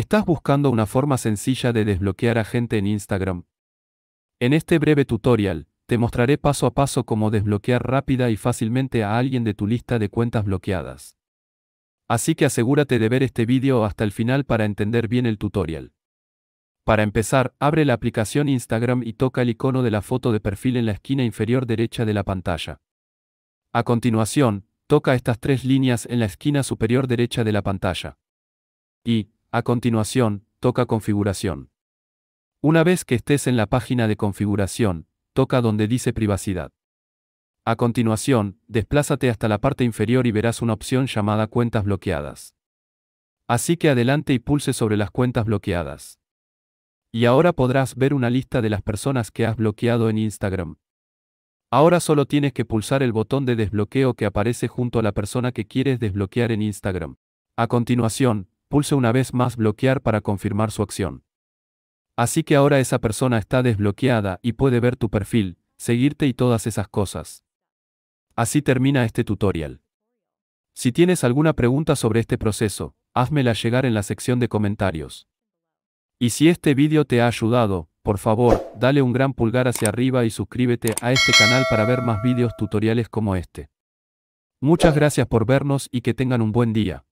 ¿Estás buscando una forma sencilla de desbloquear a gente en Instagram? En este breve tutorial, te mostraré paso a paso cómo desbloquear rápida y fácilmente a alguien de tu lista de cuentas bloqueadas. Así que asegúrate de ver este vídeo hasta el final para entender bien el tutorial. Para empezar, abre la aplicación Instagram y toca el icono de la foto de perfil en la esquina inferior derecha de la pantalla. A continuación, toca estas tres líneas en la esquina superior derecha de la pantalla. Y, a continuación, toca Configuración. Una vez que estés en la página de configuración, toca donde dice privacidad. A continuación, desplázate hasta la parte inferior y verás una opción llamada cuentas bloqueadas. Así que adelante y pulse sobre las cuentas bloqueadas. Y ahora podrás ver una lista de las personas que has bloqueado en Instagram. Ahora solo tienes que pulsar el botón de desbloqueo que aparece junto a la persona que quieres desbloquear en Instagram. A continuación, pulse una vez más bloquear para confirmar su acción. Así que ahora esa persona está desbloqueada y puede ver tu perfil, seguirte y todas esas cosas. Así termina este tutorial. Si tienes alguna pregunta sobre este proceso, házmela llegar en la sección de comentarios. Y si este vídeo te ha ayudado, por favor, dale un gran pulgar hacia arriba y suscríbete a este canal para ver más vídeos tutoriales como este. Muchas gracias por vernos y que tengan un buen día.